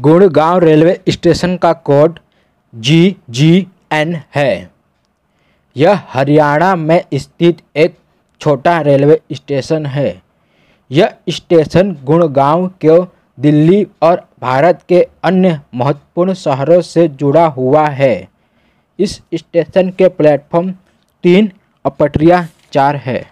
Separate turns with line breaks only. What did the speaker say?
Gurgaon railway station का code G G N है यह हरियाणा में स्थित एक छोटा रेलवे स्टेशन है यह स्टेशन गुड़गांव के दिल्ली और भारत के अन्य महत्वपूर्ण शहरों से जुड़ा हुआ है इस स्टेशन के प्लेटफॉर्म तीन अपटरिया चार है